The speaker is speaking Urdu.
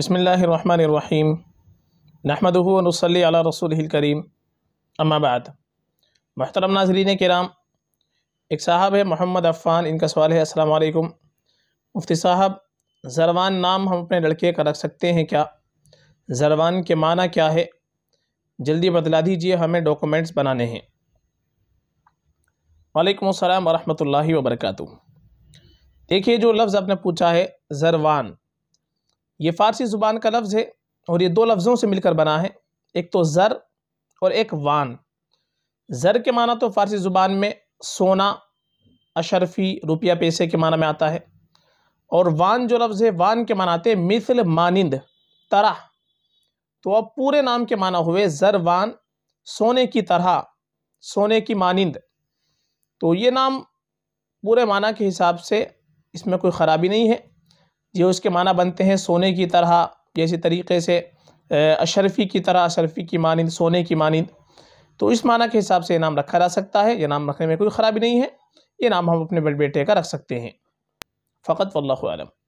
بسم اللہ الرحمن الرحیم نحمد نصلی علی علیہ رسول الکریم بعد محترم ناظرین کرام ایک صاحب ہے محمد عفان ان کا سوال ہے السلام علیکم مفتی صاحب زروان نام ہم اپنے لڑکے کا رکھ سکتے ہیں کیا زروان کے معنی کیا ہے جلدی بتلا دیجئے ہمیں ڈاکومنٹس بنانے ہیں وعلیکم السلام ورحمۃ اللہ وبرکاتہ دیکھیے جو لفظ آپ نے پوچھا ہے زروان یہ فارسی زبان کا لفظ ہے اور یہ دو لفظوں سے مل کر بنا ہے ایک تو زر اور ایک وان زر کے معنی تو فارسی زبان میں سونا اشرفی روپیہ پیسے کے معنی میں آتا ہے اور وان جو لفظ ہے وان کے معنی آتے ہیں مثل مانند طرح تو اب پورے نام کے معنی ہوئے زر وان سونے کی طرح سونے کی مانند تو یہ نام پورے معنی کے حساب سے اس میں کوئی خرابی نہیں ہے یہ اس کے معنی بنتے ہیں سونے کی طرح جیسے طریقے سے اشرفی کی طرح اشرفی کی مانند سونے کی مانند تو اس معنی کے حساب سے یہ نام رکھا جا سکتا ہے یہ نام رکھنے میں کوئی خرابی نہیں ہے یہ نام ہم اپنے بیٹے کا رکھ سکتے ہیں فقط واللہ عالم